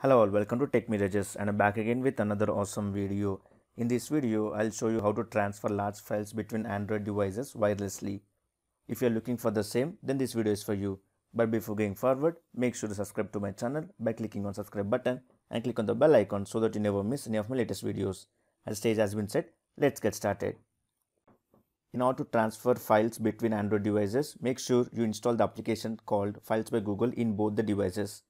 Hello all, welcome to Tech Mirages and I'm back again with another awesome video. In this video, I'll show you how to transfer large files between Android devices wirelessly. If you're looking for the same, then this video is for you. But before going forward, make sure to subscribe to my channel by clicking on subscribe button and click on the bell icon so that you never miss any of my latest videos. As stage has been set, let's get started. In order to transfer files between Android devices, make sure you install the application called Files by Google in both the devices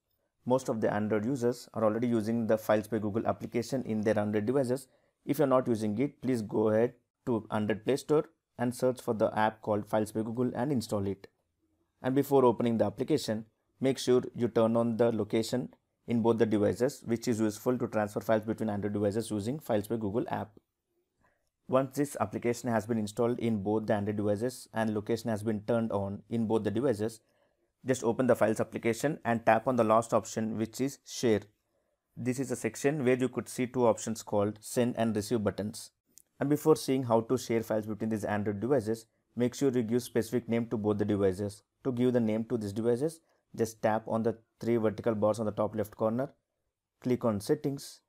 most of the Android users are already using the Files by Google application in their Android devices. If you're not using it, please go ahead to Android Play Store and search for the app called Files by Google and install it. And before opening the application, make sure you turn on the location in both the devices which is useful to transfer files between Android devices using Files by Google app. Once this application has been installed in both the Android devices and location has been turned on in both the devices, just open the files application and tap on the last option which is share. This is a section where you could see two options called send and receive buttons. And before seeing how to share files between these Android devices, make sure you give specific name to both the devices. To give the name to these devices, just tap on the three vertical bars on the top left corner, click on settings,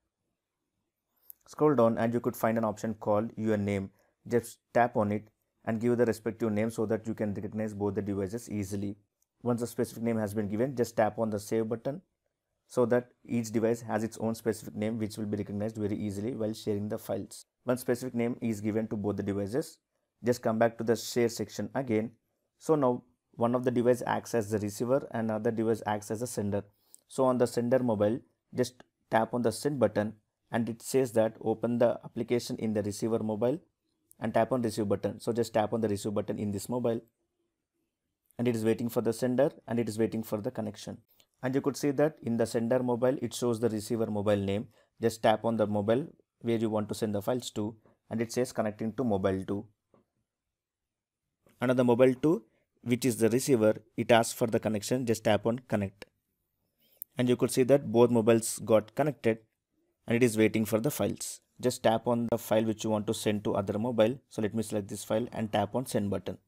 scroll down and you could find an option called your name. Just tap on it and give the respective name so that you can recognize both the devices easily once a specific name has been given just tap on the save button so that each device has its own specific name which will be recognized very easily while sharing the files. Once specific name is given to both the devices, just come back to the share section again. So now one of the device acts as the receiver and another device acts as a sender. So on the sender mobile, just tap on the send button and it says that open the application in the receiver mobile and tap on receive button. So just tap on the receive button in this mobile and it is waiting for the sender and it is waiting for the connection and you could see that in the sender mobile it shows the receiver mobile name just tap on the mobile where you want to send the files to and it says connecting to mobile 2 another mobile 2 which is the receiver it asks for the connection just tap on connect and you could see that both mobiles got connected and it is waiting for the files just tap on the file which you want to send to other mobile so let me select this file and tap on send button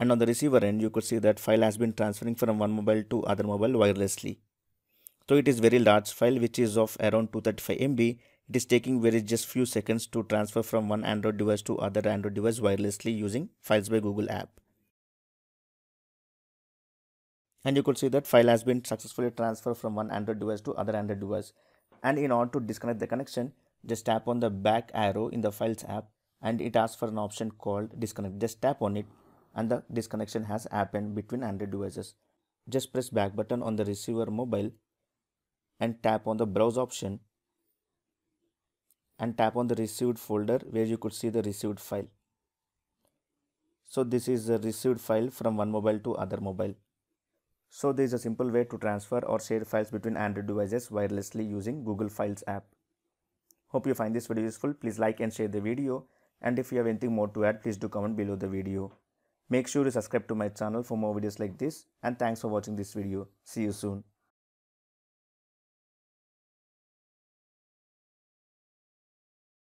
and on the receiver end you could see that file has been transferring from one mobile to other mobile wirelessly. So it is very large file which is of around 235 MB. It is taking very just few seconds to transfer from one Android device to other Android device wirelessly using Files by Google app. And you could see that file has been successfully transferred from one Android device to other Android device. And in order to disconnect the connection, just tap on the back arrow in the Files app and it asks for an option called disconnect. Just tap on it and the disconnection has happened between Android devices. Just press back button on the receiver mobile and tap on the browse option and tap on the received folder where you could see the received file. So this is the received file from one mobile to other mobile. So there is a simple way to transfer or share files between Android devices wirelessly using Google Files app. Hope you find this video useful. Please like and share the video. And if you have anything more to add, please do comment below the video. Make sure to subscribe to my channel for more videos like this and thanks for watching this video. See you soon.